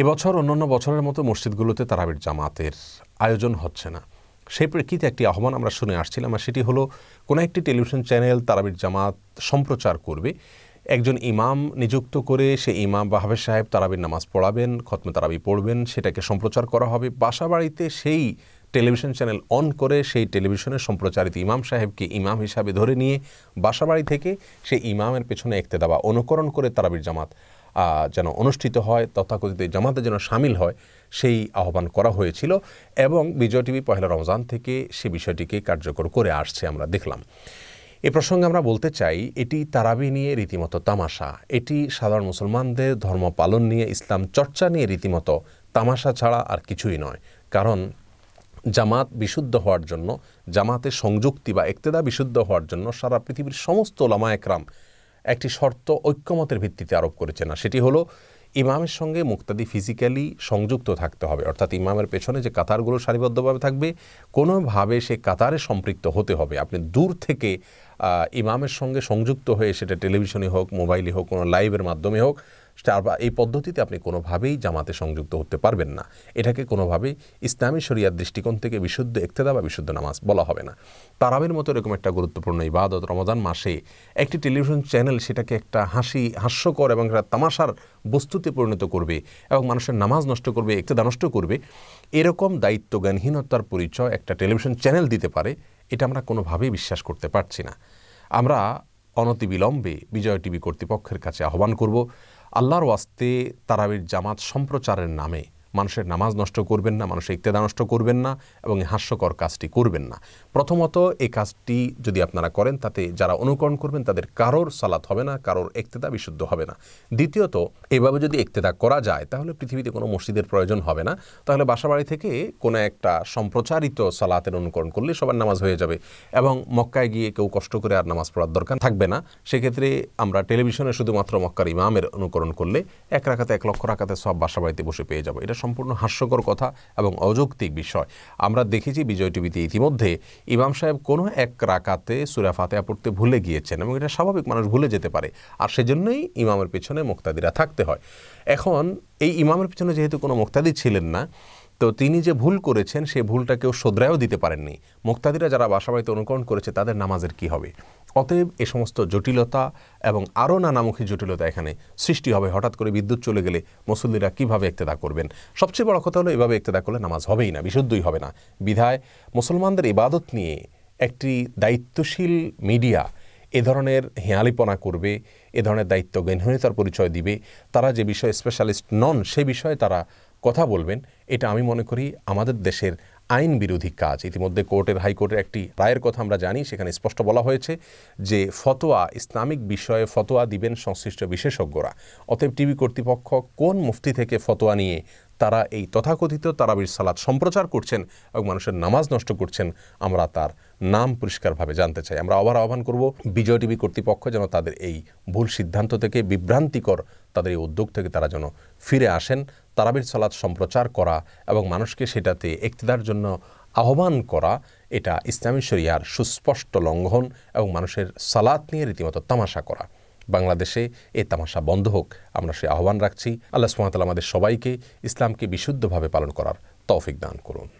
এবছর অন্যান্য বছরের মতো মসজিদগুলোতে তারাবির জামাতের আয়োজন হচ্ছে না সেই প্রেক্ষিতে একটি আহ্বান আমরা শুনে আসছিলাম আর সেটি হলো কোনো একটি টেলিভিশন চ্যানেল তারাবির জামাত সম্প্রচার করবে একজন ইমাম নিযুক্ত করে সে ইমাম বা হাফেজ সাহেব তারাবির নামাজ পড়াবেন খতমে তারাবি পড়বেন সেটাকে সম্প্রচার করা হবে বাসাবাড়িতে সেই টেলিভিশন চ্যানেল অন করে সেই টেলিভিশনে সম্প্রচারিত ইমাম সাহেবকে ইমাম হিসাবে ধরে নিয়ে বাসাবাড়ি থেকে সেই ইমামের পেছনে একতে বা অনুকরণ করে তারাবির জামাত যেন অনুষ্ঠিত হয় তথাকথিত জামাতে যেন সামিল হয় সেই আহ্বান করা হয়েছিল এবং বিজয় টিভি পহেলা রমজান থেকে সে বিষয়টিকে কার্যকর করে আসছে আমরা দেখলাম এ প্রসঙ্গে আমরা বলতে চাই এটি তারাবি নিয়ে রীতিমতো তামাশা এটি সাধারণ মুসলমানদের ধর্ম পালন নিয়ে ইসলাম চর্চা নিয়ে রীতিমতো তামাশা ছাড়া আর কিছুই নয় কারণ জামাত বিশুদ্ধ হওয়ার জন্য জামাতের সংযুক্তি বা একতেদা বিশুদ্ধ হওয়ার জন্য সারা পৃথিবীর সমস্ত ওলামা একরাম একটি শর্ত ঐক্যমতের ভিত্তিতে আরোপ করেছে না সেটি হলো ইমামের সঙ্গে মুক্তাদি ফিজিক্যালি সংযুক্ত থাকতে হবে অর্থাৎ ইমামের পেছনে যে কাতারগুলো সারিবদ্ধভাবে থাকবে কোনোভাবে সে কাতারে সম্পৃক্ত হতে হবে আপনি দূর থেকে ইমামের সঙ্গে সংযুক্ত হয়ে সেটা টেলিভিশনে হোক মোবাইলে হোক কোনো লাইভের মাধ্যমে হোক বা এই পদ্ধতিতে আপনি কোনোভাবেই জামাতে সংযুক্ত হতে পারবেন না এটাকে কোনোভাবেই ইসলামী শরিয়ার দৃষ্টিকোণ থেকে বিশুদ্ধ একতেদা বা বিশুদ্ধ নামাজ বলা হবে না তারাবের মতো এরকম একটা গুরুত্বপূর্ণ ইবাদত রমজান মাসে একটি টেলিভিশন চ্যানেল সেটাকে একটা হাসি হাস্যকর এবং একটা তামাশার বস্তুতে পরিণত করবে এবং মানুষের নামাজ নষ্ট করবে একতেদা নষ্ট করবে এরকম দায়িত্বজ্ঞানহীনতার পরিচয় একটা টেলিভিশন চ্যানেল দিতে পারে এটা আমরা কোনোভাবেই বিশ্বাস করতে পারছি না আমরা অনতিবিলম্বে বিজয় টিভি কর্তৃপক্ষের কাছে আহ্বান করব আল্লাহর ওয়াস্তে তারাবির জামাত সম্প্রচারের নামে মানুষের নামাজ নষ্ট করবেন না মানুষের ইক্তেদা নষ্ট করবেন না এবং হাস্যকর কাজটি করবেন না প্রথমত এই কাজটি যদি আপনারা করেন তাতে যারা অনুকরণ করবেন তাদের কারোর সালাত হবে না কারোর একতেদা বিশুদ্ধ হবে না দ্বিতীয়ত এভাবে যদি একতেদা করা যায় তাহলে পৃথিবীতে কোনো মসজিদের প্রয়োজন হবে না তাহলে বাসাবাড়ি থেকে কোনো একটা সম্প্রচারিত সালাতের অনুকরণ করলে সবার নামাজ হয়ে যাবে এবং মক্কায় গিয়ে কেউ কষ্ট করে আর নামাজ পড়ার দরকার থাকবে না সেক্ষেত্রে আমরা টেলিভিশনে শুধুমাত্র মক্কার ইমামের অনুকরণ করলে এক রাখাতে এক লক্ষ রাখাতে সব বাসাবাড়িতে বসে পেয়ে যাবো এটা সম্পূর্ণ হাস্যকর কথা এবং অযৌক্তিক বিষয় আমরা দেখেছি বিজয় টিভিতে ইতিমধ্যে ইমাম সাহেব কোনো এক রাকাতে সুরা ফাতেহা পড়তে ভুলে গিয়েছেন এবং এটা স্বাভাবিক মানুষ ভুলে যেতে পারে আর সেজন্যই ইমামের পেছনে মোক্তাদিরা থাকতে হয় এখন এই ইমামের পেছনে যেহেতু কোনো মোক্তাদি ছিলেন না তো তিনি যে ভুল করেছেন সে ভুলটা কেউ শোধরায়ও দিতে পারেননি মোক্তাদিরা যারা বাসাবাড়িতে অনুকরণ করেছে তাদের নামাজের কি হবে অতএব এ সমস্ত জটিলতা এবং আরও নানামুখী জটিলতা এখানে সৃষ্টি হবে হঠাৎ করে বিদ্যুৎ চলে গেলে মুসল্লিরা কীভাবে একতেদা করবেন সবচেয়ে বড় কথা হলো এভাবে একতেদা করলে নামাজ হবেই না বিশুদ্ধই হবে না বিধায় মুসলমানদের ইবাদত নিয়ে একটি দায়িত্বশীল মিডিয়া এ ধরনের হেঁয়ালিপনা করবে এ ধরনের দায়িত্ব গেনহীনতার পরিচয় দিবে তারা যে বিষয়ে স্পেশালিস্ট নন সে বিষয়ে তারা কথা বলবেন এটা আমি মনে করি আমাদের দেশের আইন বিরোধী কাজ ইতিমধ্যে কোর্টের হাইকোর্টের একটি রায়ের কথা আমরা জানি সেখানে স্পষ্ট বলা হয়েছে যে ফতোয়া ইসলামিক বিষয়ে ফতোয়া দিবেন সংশ্লিষ্ট বিশেষজ্ঞরা অতএব টিভি কর্তৃপক্ষ কোন মুফতি থেকে ফতোয়া নিয়ে তারা এই তথাকথিত তারাবির সালাদ সম্প্রচার করছেন এবং মানুষের নামাজ নষ্ট করছেন আমরা তার নাম পরিষ্কারভাবে জানতে চাই আমরা আবার আহ্বান করব বিজয় টিভি কর্তৃপক্ষ যেন তাদের এই ভুল সিদ্ধান্ত থেকে বিভ্রান্তিকর তাদের এই উদ্যোগ থেকে তারা যেন ফিরে আসেন তারাবির সালাত সম্প্রচার করা এবং মানুষকে সেটাতে একতিদার জন্য আহ্বান করা এটা ইসলামী শরিয়ার সুস্পষ্ট লঙ্ঘন এবং মানুষের সালাত নিয়ে রীতিমতো তামাশা করা বাংলাদেশে এ তামাশা বন্ধ হোক আমরা সে আহ্বান রাখছি আল্লাহ সুমাতাল আমাদের সবাইকে ইসলামকে বিশুদ্ধভাবে পালন করার তৌফিক দান করুন